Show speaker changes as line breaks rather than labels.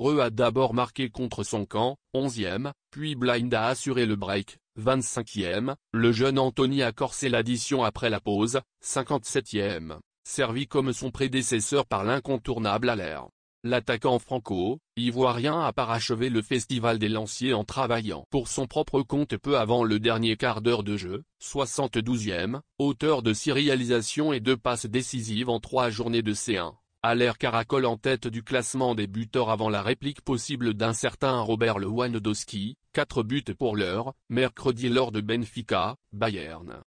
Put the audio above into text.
Reu a d'abord marqué contre son camp, 11e, puis Blind a assuré le break, 25e, le jeune Anthony a corsé l'addition après la pause, 57e, servi comme son prédécesseur par l'incontournable Allaire. L'attaquant franco, ivoirien a parachevé le festival des lanciers en travaillant pour son propre compte peu avant le dernier quart d'heure de jeu, 72e, auteur de six réalisations et deux passes décisives en trois journées de C1. Aller caracole en tête du classement des buteurs avant la réplique possible d'un certain Robert Lewandowski, 4 buts pour l'heure, mercredi lors de Benfica, Bayern.